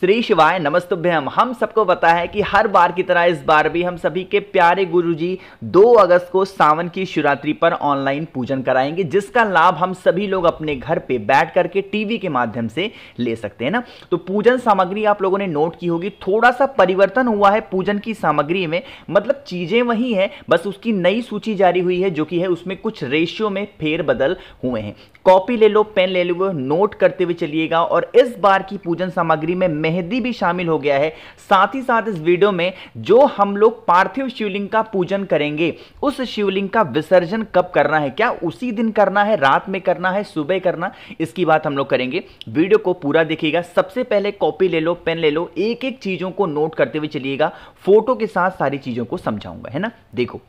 श्री शिवाय नमस्तुभ्यम हम सबको पता है कि हर बार की तरह इस बार भी हम सभी के प्यारे गुरुजी 2 अगस्त को सावन की शिवरात्रि पर ऑनलाइन पूजन कराएंगे जिसका लाभ हम सभी लोग अपने घर पे बैठ करके टीवी के माध्यम से ले सकते हैं ना तो पूजन सामग्री आप लोगों ने नोट की होगी थोड़ा सा परिवर्तन हुआ है पूजन की सामग्री में मतलब चीज़ें वही हैं बस उसकी नई सूची जारी हुई है जो कि है उसमें कुछ रेशियो में फेरबदल हुए हैं कॉपी ले लो पेन ले लो नोट करते हुए चलिएगा और इस बार की पूजन सामग्री में मेहंदी भी शामिल हो गया है साथ ही साथ इस वीडियो में जो हम लोग पार्थिव शिवलिंग का पूजन करेंगे उस शिवलिंग का विसर्जन कब करना है क्या उसी दिन करना है रात में करना है सुबह करना इसकी बात हम लोग करेंगे वीडियो को पूरा देखिएगा सबसे पहले कॉपी ले लो पेन ले लो एक एक चीज़ों को नोट करते हुए चलिएगा फोटो के साथ सारी चीज़ों को समझाऊंगा है ना देखो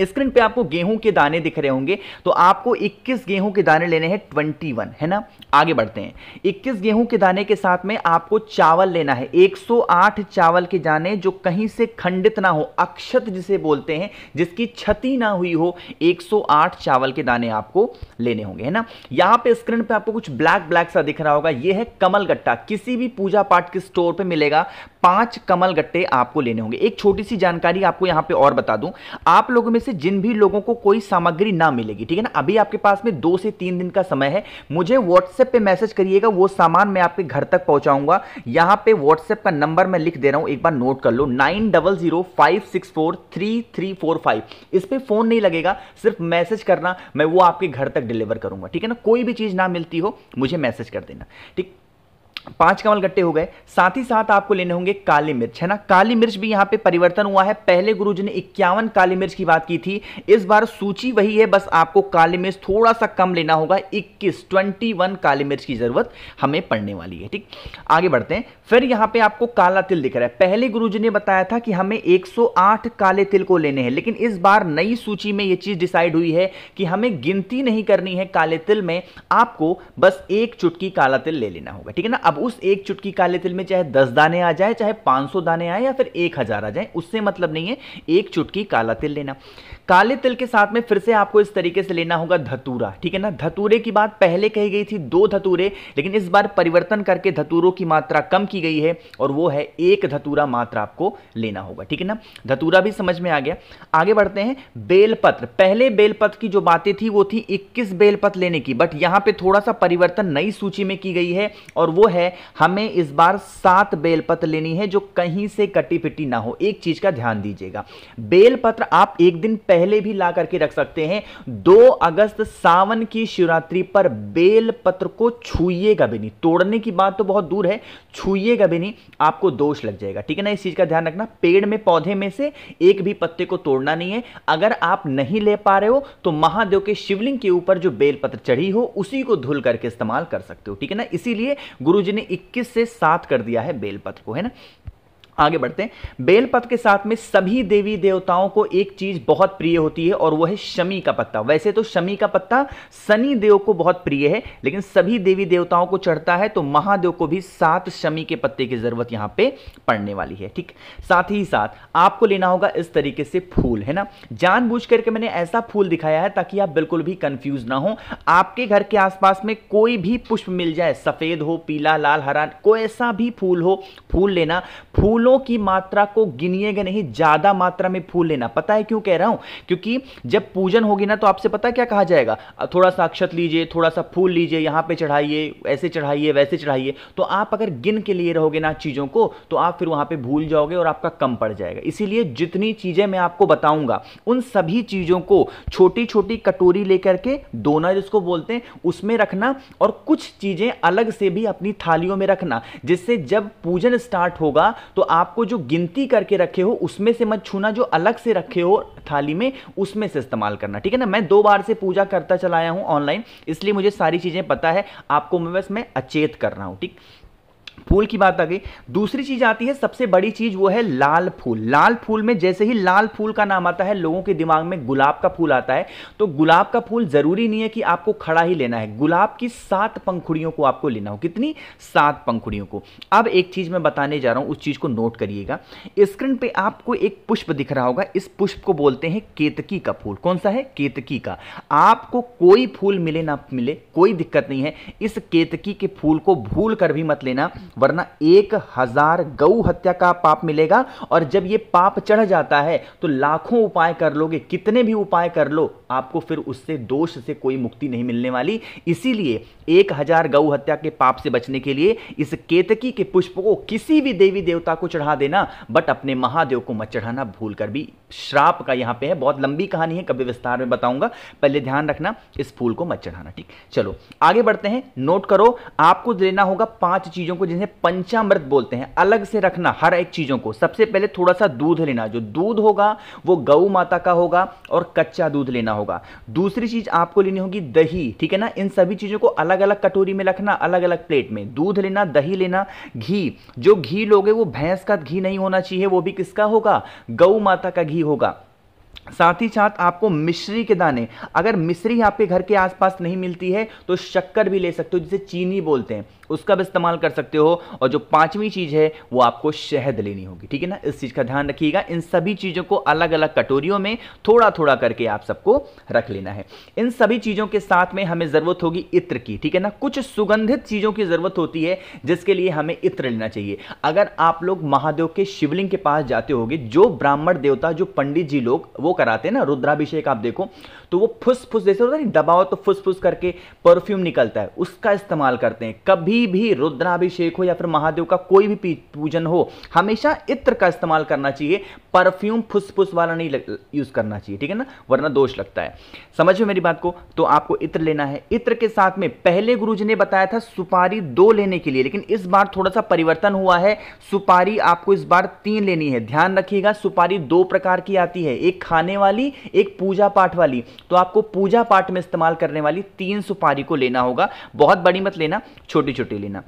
स्क्रीन पे आपको गेहूं के दाने दिख रहे होंगे तो आपको 21 गेहूं के दाने लेने हैं 21 है ना आगे बढ़ते हैं 21 गेहूं के दाने के साथ में आपको चावल लेना है 108 चावल के दाने जो कहीं से खंडित ना हो अक्षत जिसे बोलते हैं जिसकी क्षति ना हुई हो 108 चावल के दाने आपको लेने होंगे है ना यहाँ पे स्क्रीन पे आपको कुछ ब्लैक ब्लैक सा दिख रहा होगा ये है कमल गट्टा किसी भी पूजा पाठ के स्टोर पर मिलेगा पांच कमल गट्टे आपको लेने होंगे एक छोटी सी जानकारी आपको यहाँ पे और बता दू आप लोगों में से जिन भी लोगों को कोई सामग्री ना मिलेगी ठीक है ना अभी आपके पास में दो से तीन दिन का समय है मुझे व्हाट्सएप पे मैसेज करिएगा वो सामान मैं आपके घर तक पहुंचाऊंगा यहां पे व्हाट्सएप का नंबर मैं लिख दे रहा हूं एक बार नोट कर लो nine double zero five six four three three four five इस पर फोन नहीं लगेगा सिर्फ मैसेज करना मैं वो आपके घर तक डिलीवर करूंगा ठीक है ना कोई भी चीज़ ना मिलती हो मुझे मैसेज कर देना ठीक पांच कमल गट्टे हो गए साथ ही साथ आपको लेने होंगे काली मिर्च है ना काली मिर्च भी यहाँ पे परिवर्तन हुआ है पहले गुरुजी ने इक्यावन काली मिर्च की बात की थी इस बार सूची वही है बस आपको काली मिर्च थोड़ा सा कम लेना होगा 21 21 काली मिर्च की जरूरत हमें पड़ने वाली है ठीक आगे बढ़ते हैं फिर यहाँ पे आपको काला तिल दिख रहा है पहले गुरु ने बताया था कि हमें एक काले तिल को लेने हैं लेकिन इस बार नई सूची में ये चीज डिसाइड हुई है कि हमें गिनती नहीं करनी है काले तिल में आपको बस एक चुटकी काला तिल ले लेना होगा ठीक है ना अब उस एक चुटकी काले तिल में चाहे दस दाने आ जाए चाहे पाँच सौ दाने आए या फिर एक हज़ार आ जाए उससे मतलब नहीं है एक चुटकी काला तिल लेना काले तिल के साथ में फिर से आपको इस तरीके से लेना होगा धतूरा ठीक है ना धतूरे की बात पहले कही गई थी दो धतूरे लेकिन इस बार परिवर्तन करके धतूरों की मात्रा कम की गई है और वो है एक धतूरा मात्रा आपको लेना होगा ठीक है ना धतूरा भी समझ में आ गया आगे बढ़ते हैं बेलपत्र पहले बेलपत्र की जो बातें थी वो थी इक्कीस बेलपत्र लेने की बट यहाँ पर थोड़ा सा परिवर्तन नई सूची में की गई है और वो है है हमें इस बार सात बेलपत्र लेनी है जो कहीं से कटी पिटी ना हो एक चीज का ध्यान दीजिएगा बेलपत्र आप एक दिन पहले भी ला करके रख सकते हैं दो अगस्त सावन की शिवरात्रि पर बेलपत्र को छूएगा भी नहीं तोड़ने की बात तो बहुत दूर है छूएगा भी नहीं आपको दोष लग जाएगा ठीक है ना इस चीज का ध्यान रखना पेड़ में पौधे में से एक भी पत्ते को तोड़ना नहीं है अगर आप नहीं ले पा रहे हो तो महादेव के शिवलिंग के ऊपर जो बेलपत्र चढ़ी हो उसी को धुल करके इस्तेमाल कर सकते हो ठीक है ना इसीलिए गुरु ने 21 से सात कर दिया है बेलपत्र को है ना आगे बढ़ते हैं बेलपत्र के साथ में सभी देवी देवताओं को एक चीज बहुत प्रिय होती है और वो है शमी का पत्ता वैसे तो शमी का पत्ता शनि देव को बहुत प्रिय है लेकिन सभी देवी देवताओं को चढ़ता है तो महादेव को भी सात शमी के पत्ते की जरूरत यहां पे पड़ने वाली है ठीक साथ ही साथ आपको लेना होगा इस तरीके से फूल है ना जानबूझ करके मैंने ऐसा फूल दिखाया है ताकि आप बिल्कुल भी कंफ्यूज ना हो आपके घर के आसपास में कोई भी पुष्प मिल जाए सफेद हो पीला लाल हरा कोई ऐसा भी फूल हो फूल लेना फूल फूलों की मात्रा को गिनिएगा नहीं ज्यादा मात्रा में फूल लेना पता है क्यों कह रहा हूं क्योंकि जब पूजन होगी ना तो आपसे पता क्या कहा जाएगा थोड़ा सा अक्षत लीजिए थोड़ा सा फूल लीजिए यहां पे चढ़ाइए ऐसे चढ़ाइए वैसे चढ़ाइए तो आप अगर गिन के लिए रहोगे ना चीज़ों को तो आप फिर वहां पर भूल जाओगे और आपका कम पड़ जाएगा इसीलिए जितनी चीज़ें मैं आपको बताऊंगा उन सभी चीज़ों को छोटी छोटी कटोरी लेकर के दोना जिसको बोलते हैं उसमें रखना और कुछ चीज़ें अलग से भी अपनी थालियों में रखना जिससे जब पूजन स्टार्ट होगा तो आपको जो गिनती करके रखे हो उसमें से मत छूना जो अलग से रखे हो थाली में उसमें से इस्तेमाल करना ठीक है ना मैं दो बार से पूजा करता चलाया हूँ ऑनलाइन इसलिए मुझे सारी चीज़ें पता है आपको मैं बस मैं अचेत कर रहा हूँ ठीक फूल की बात आ गई दूसरी चीज आती है सबसे बड़ी चीज वो है लाल फूल लाल फूल में जैसे ही लाल फूल का नाम आता है लोगों के दिमाग में गुलाब का फूल आता है तो गुलाब का फूल जरूरी नहीं है कि आपको खड़ा ही लेना है गुलाब की सात पंखुड़ियों को आपको लेना हो कितनी सात पंखुड़ियों को अब एक चीज मैं बताने जा रहा हूं उस चीज को नोट करिएगा स्क्रीन पर आपको एक पुष्प दिख रहा होगा इस पुष्प को बोलते हैं केतकी का फूल कौन सा है केतकी का आपको कोई फूल मिले ना मिले कोई दिक्कत नहीं है इस केतकी के फूल को भूल कर भी मत लेना वरना एक हजार गऊ हत्या का पाप मिलेगा और जब ये पाप चढ़ जाता है तो लाखों उपाय कर लोगे कितने भी उपाय कर लो आपको फिर उससे दोष से कोई मुक्ति नहीं मिलने वाली इसीलिए एक हजार गऊ हत्या के पाप से बचने के लिए इस केतकी के पुष्प को किसी भी देवी देवता को चढ़ा देना बट अपने महादेव को मत चढ़ाना भूल कर भी श्राप का यहां पे है बहुत लंबी कहानी है कभी विस्तार में बताऊंगा पहले ध्यान रखना इस फूल को मत चढ़ाना ठीक चलो आगे बढ़ते हैं नोट करो आपको लेना होगा पांच चीजों को जिन्हें पंचामृत बोलते हैं अलग से रखना हर एक चीजों को सबसे पहले थोड़ा सा दूध लेना जो दूध होगा वो गऊ माता का होगा और कच्चा दूध लेना होगा होगा दूसरी चीज आपको लेनी होगी दही ठीक है ना इन सभी चीजों को अलग अलग कटोरी में रखना अलग अलग प्लेट में दूध लेना दही लेना घी जो घी लोगे वो भैंस का घी नहीं होना चाहिए वो भी किसका होगा गौ माता का घी होगा साथ ही साथ आपको मिश्री के दाने अगर मिश्री आपके घर के आसपास नहीं मिलती है तो शक्कर भी ले सकते हो जिसे चीनी बोलते हैं उसका भी इस्तेमाल कर सकते हो और जो पांचवी चीज़ है वो आपको शहद लेनी होगी ठीक है ना इस चीज़ का ध्यान रखिएगा इन सभी चीज़ों को अलग अलग कटोरियों में थोड़ा थोड़ा करके आप सबको रख लेना है इन सभी चीज़ों के साथ में हमें ज़रूरत होगी इत्र की ठीक है ना कुछ सुगंधित चीज़ों की ज़रूरत होती है जिसके लिए हमें इत्र लेना चाहिए अगर आप लोग महादेव के शिवलिंग के पास जाते हो जो ब्राह्मण देवता जो पंडित जी लोग वो कराते हैं ना रुद्राभिषेक आप देखो तो वो फुस फुस जैसे होता है दबाओ तो फुस फुस करके परफ्यूम निकलता है उसका इस्तेमाल करते हैं कभी कभी भी रुद्राभिषेक हो या फिर महादेव का कोई भी पूजन हो हमेशा इत्र का इस्तेमाल करना चाहिए परफ्यूम फुसफुस वाला नहीं यूज करना चाहिए ठीक है ना वरना दोष लगता है समझ में मेरी बात को तो आपको इत्र लेना है इत्र के साथ में पहले गुरु ने बताया था सुपारी दो लेने के लिए लेकिन इस बार थोड़ा सा परिवर्तन हुआ है सुपारी आपको इस बार तीन लेनी है ध्यान रखिएगा सुपारी दो प्रकार की आती है एक खाने वाली एक पूजा पाठ वाली तो आपको पूजा पाठ में इस्तेमाल करने वाली तीन सुपारी को लेना होगा बहुत बड़ी मत लेना छोटी छोटी कलवटी लेना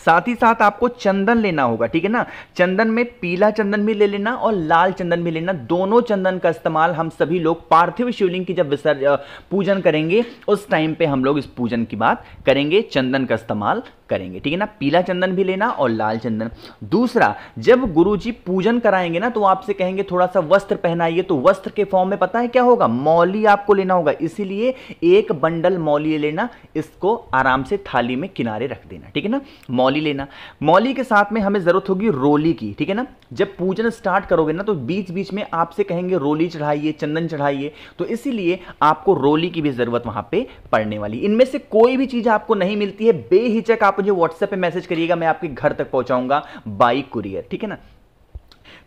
साथ ही साथ आपको चंदन लेना होगा ठीक है ना चंदन में पीला चंदन भी ले लेना और लाल चंदन भी लेना दोनों चंदन का इस्तेमाल हम सभी लोग पार्थिव शिवलिंग की जब विसर्ज पूजन करेंगे उस टाइम पे हम लोग इस पूजन की बात करेंगे चंदन का इस्तेमाल करेंगे ठीक है ना पीला चंदन भी लेना और लाल चंदन दूसरा जब गुरुजी पूजन कराएंगे ना तो आपसे कहेंगे थोड़ा सा वस्त्र पहनाइए तो वस्त्र के फॉर्म में पता है क्या होगा मौली आपको लेना होगा इसीलिए एक बंडल मौली लेना इसको आराम से थाली में किनारे रख देना ठीक है ना मौली लेना मौली के साथ में हमें जरूरत होगी रोली की ठीक है ना जब पूजन स्टार्ट करोगे ना तो बीच बीच में आपसे कहेंगे रोली चढ़ाइए चंदन चढ़ाइए तो इसीलिए आपको रोली की भी जरूरत वहां पे पड़ने वाली इनमें से कोई भी चीज आपको नहीं मिलती है बेहिचक आप मुझे व्हाट्सएप पे मैसेज करिएगा मैं आपके घर तक पहुंचाऊंगा बाई कुरियर ठीक है ना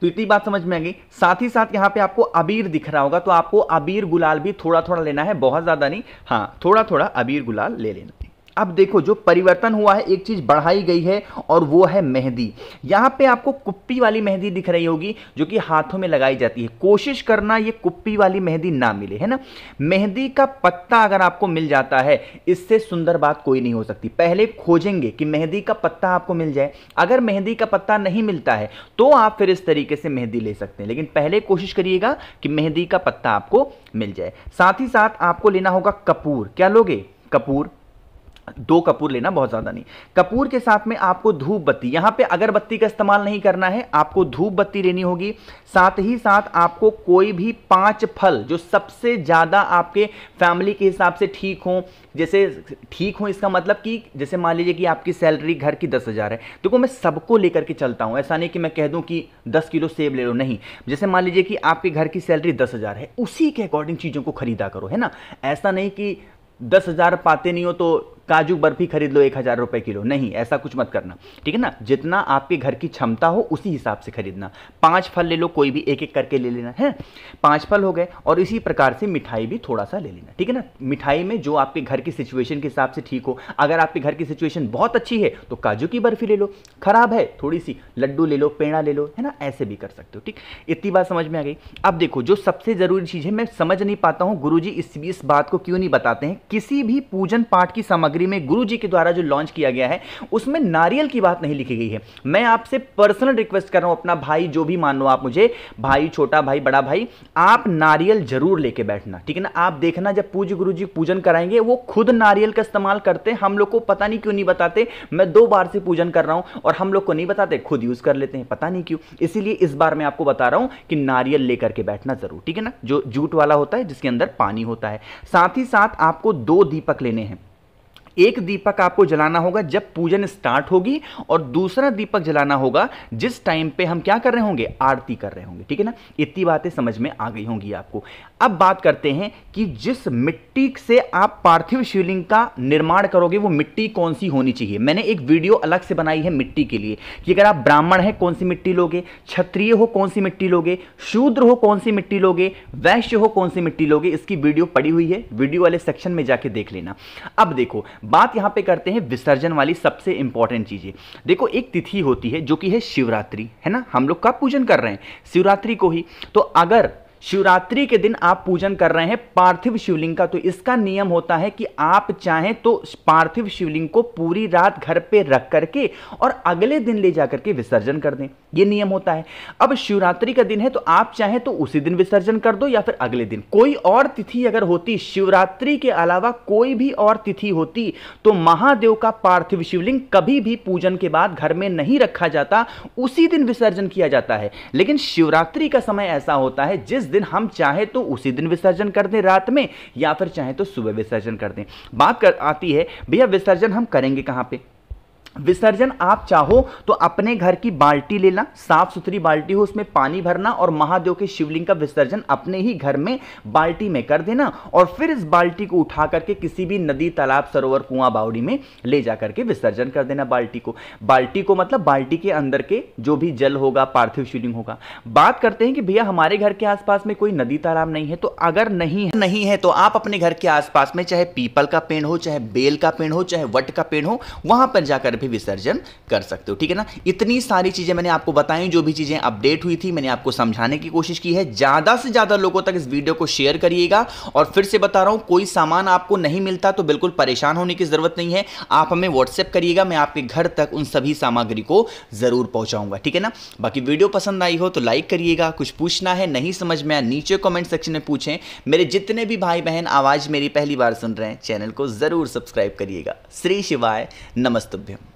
तो इतनी बात समझ में आ गई साथ ही साथ यहां पे आपको अबीर दिख रहा होगा तो आपको अबीर गुलाल भी थोड़ा थोड़ा लेना है बहुत ज़्यादा नहीं हाँ थोड़ा थोड़ा अबीर गुलाल ले लेना अब देखो जो परिवर्तन हुआ है एक चीज़ बढ़ाई गई है और वो है मेहंदी यहाँ पे आपको कुप्पी वाली मेहंदी दिख रही होगी जो कि हाथों में लगाई जाती है कोशिश करना ये कुप्पी वाली मेहंदी ना मिले है ना मेहंदी का पत्ता अगर आपको मिल जाता है इससे सुंदर बात कोई नहीं हो सकती पहले खोजेंगे कि मेहंदी का पत्ता आपको मिल जाए अगर मेहंदी का पत्ता नहीं मिलता है तो आप फिर इस तरीके से मेहंदी ले सकते हैं लेकिन पहले कोशिश करिएगा कि मेहंदी का पत्ता आपको मिल जाए साथ ही साथ आपको लेना होगा कपूर क्या लोगे कपूर दो कपूर लेना बहुत ज़्यादा नहीं कपूर के साथ में आपको धूप बत्ती यहाँ पे अगरबत्ती का इस्तेमाल नहीं करना है आपको धूप बत्ती लेनी होगी साथ ही साथ आपको कोई भी पांच फल जो सबसे ज़्यादा आपके फैमिली के हिसाब से ठीक हो जैसे ठीक हों इसका मतलब कि जैसे मान लीजिए कि आपकी सैलरी घर की दस हज़ार है देखो तो मैं सबको लेकर के चलता हूँ ऐसा नहीं कि मैं कह दूँ कि दस किलो सेब ले लो नहीं जैसे मान लीजिए कि आपके घर की सैलरी दस हज़ार है उसी के अकॉर्डिंग चीज़ों को खरीदा करो है ना ऐसा नहीं कि दस हज़ार पाते नहीं हो तो काजू बर्फी खरीद लो एक हज़ार रुपए किलो नहीं ऐसा कुछ मत करना ठीक है ना जितना आपके घर की क्षमता हो उसी हिसाब से खरीदना पांच फल ले लो कोई भी एक एक करके ले लेना है पांच फल हो गए और इसी प्रकार से मिठाई भी थोड़ा सा ले लेना ठीक है ना मिठाई में जो आपके घर की सिचुएशन के हिसाब से ठीक हो अगर आपके घर की सिचुएशन बहुत अच्छी है तो काजू की बर्फी ले लो खराब है थोड़ी सी लड्डू ले लो पेड़ा ले लो है ना ऐसे भी कर सकते हो ठीक इतनी बात समझ में आ गई अब देखो जो सबसे ज़रूरी चीज़ है मैं समझ नहीं पाता हूँ गुरु इस बात को क्यों नहीं बताते हैं किसी भी पूजन पाठ की सामग्री सामग्री में गुरु जी के द्वारा जो लॉन्च किया गया है उसमें नारियल की बात नहीं लिखी गई है मैं आपसे पर्सनल रिक्वेस्ट कर रहा हूं अपना भाई जो भी मान लो आप मुझे भाई छोटा भाई बड़ा भाई आप नारियल जरूर लेके बैठना ठीक है ना आप देखना जब पूज्य गुरु जी पूजन कराएंगे वो खुद नारियल का इस्तेमाल करते हम लोग को पता नहीं क्यों नहीं बताते मैं दो बार से पूजन कर रहा हूं और हम लोग को नहीं बताते खुद यूज कर लेते हैं पता नहीं क्यों इसीलिए इस बार मैं आपको बता रहा हूं कि नारियल लेकर के बैठना जरूर ठीक है ना जो जूट वाला होता है जिसके अंदर पानी होता है साथ ही साथ आपको दो दीपक लेने हैं एक दीपक आपको जलाना होगा जब पूजन स्टार्ट होगी और दूसरा दीपक जलाना होगा जिस टाइम पे हम क्या कर रहे होंगे आरती कर रहे होंगे ठीक है ना इतनी बातें समझ में आ गई होंगी आपको अब बात करते हैं कि जिस मिट्टी से आप पार्थिव शिवलिंग का निर्माण करोगे वो मिट्टी कौन सी होनी चाहिए मैंने एक वीडियो अलग से बनाई है मिट्टी के लिए कि अगर आप ब्राह्मण हैं कौन सी मिट्टी लोगे क्षत्रिय हो कौन सी मिट्टी लोगे शूद्र हो कौन सी मिट्टी लोगे वैश्य हो कौन सी मिट्टी लोगे इसकी वीडियो पड़ी हुई है वीडियो वाले सेक्शन में जाके देख लेना अब देखो बात यहां पर करते हैं विसर्जन वाली सबसे इंपॉर्टेंट चीज़ें देखो एक तिथि होती है जो कि है शिवरात्रि है ना हम लोग का पूजन कर रहे हैं शिवरात्रि को ही तो अगर शिवरात्रि के दिन आप पूजन कर रहे हैं पार्थिव शिवलिंग का तो इसका नियम होता है कि आप चाहें तो पार्थिव शिवलिंग को पूरी रात घर पे रख करके और अगले दिन ले जाकर के विसर्जन कर दें ये नियम होता है अब शिवरात्रि का दिन है तो आप चाहें तो उसी दिन विसर्जन कर दो या फिर अगले दिन कोई और तिथि अगर होती शिवरात्रि के अलावा कोई भी और तिथि होती तो महादेव का पार्थिव शिवलिंग कभी भी पूजन के बाद घर में नहीं रखा जाता उसी दिन विसर्जन किया जाता है लेकिन शिवरात्रि का समय ऐसा होता है जिस दिन हम चाहे तो उसी दिन विसर्जन कर दें रात में या फिर चाहे तो सुबह विसर्जन कर दें बात कर आती है भैया विसर्जन हम करेंगे कहाँ पर विसर्जन आप चाहो तो अपने घर की बाल्टी लेना साफ सुथरी बाल्टी हो उसमें पानी भरना और महादेव के शिवलिंग का विसर्जन अपने ही घर में बाल्टी में कर देना और फिर इस बाल्टी को उठा करके किसी भी नदी तालाब सरोवर कुआं बावड़ी में ले जा करके विसर्जन कर देना बाल्टी को बाल्टी को मतलब बाल्टी के अंदर के जो भी जल होगा पार्थिव शिवलिंग होगा बात करते हैं कि भैया हमारे घर के आसपास में कोई नदी तालाब नहीं है तो अगर नहीं है, नहीं है तो आप अपने घर के आसपास में चाहे पीपल का पेड़ हो चाहे बेल का पेड़ हो चाहे वट का पेड़ हो वहां पर जाकर भी विसर्जन कर सकते हो ठीक है ना इतनी सारी चीज़ें मैंने आपको बताई जो भी चीज़ें अपडेट हुई थी मैंने आपको समझाने की कोशिश की है ज़्यादा से ज़्यादा लोगों तक इस वीडियो को शेयर करिएगा और फिर से बता रहा हूं कोई सामान आपको नहीं मिलता तो बिल्कुल परेशान होने की ज़रूरत नहीं है आप हमें व्हाट्सएप करिएगा मैं आपके घर तक उन सभी सामग्री को ज़रूर पहुंचाऊंगा ठीक है ना बाकी वीडियो पसंद आई हो तो लाइक करिएगा कुछ पूछना है नहीं समझ में आया नीचे कमेंट सेक्शन में पूछें मेरे जितने भी भाई बहन आवाज़ मेरी पहली बार सुन रहे हैं चैनल को ज़रूर सब्सक्राइब करिएगा श्री शिवाय नमस्तुभ्यम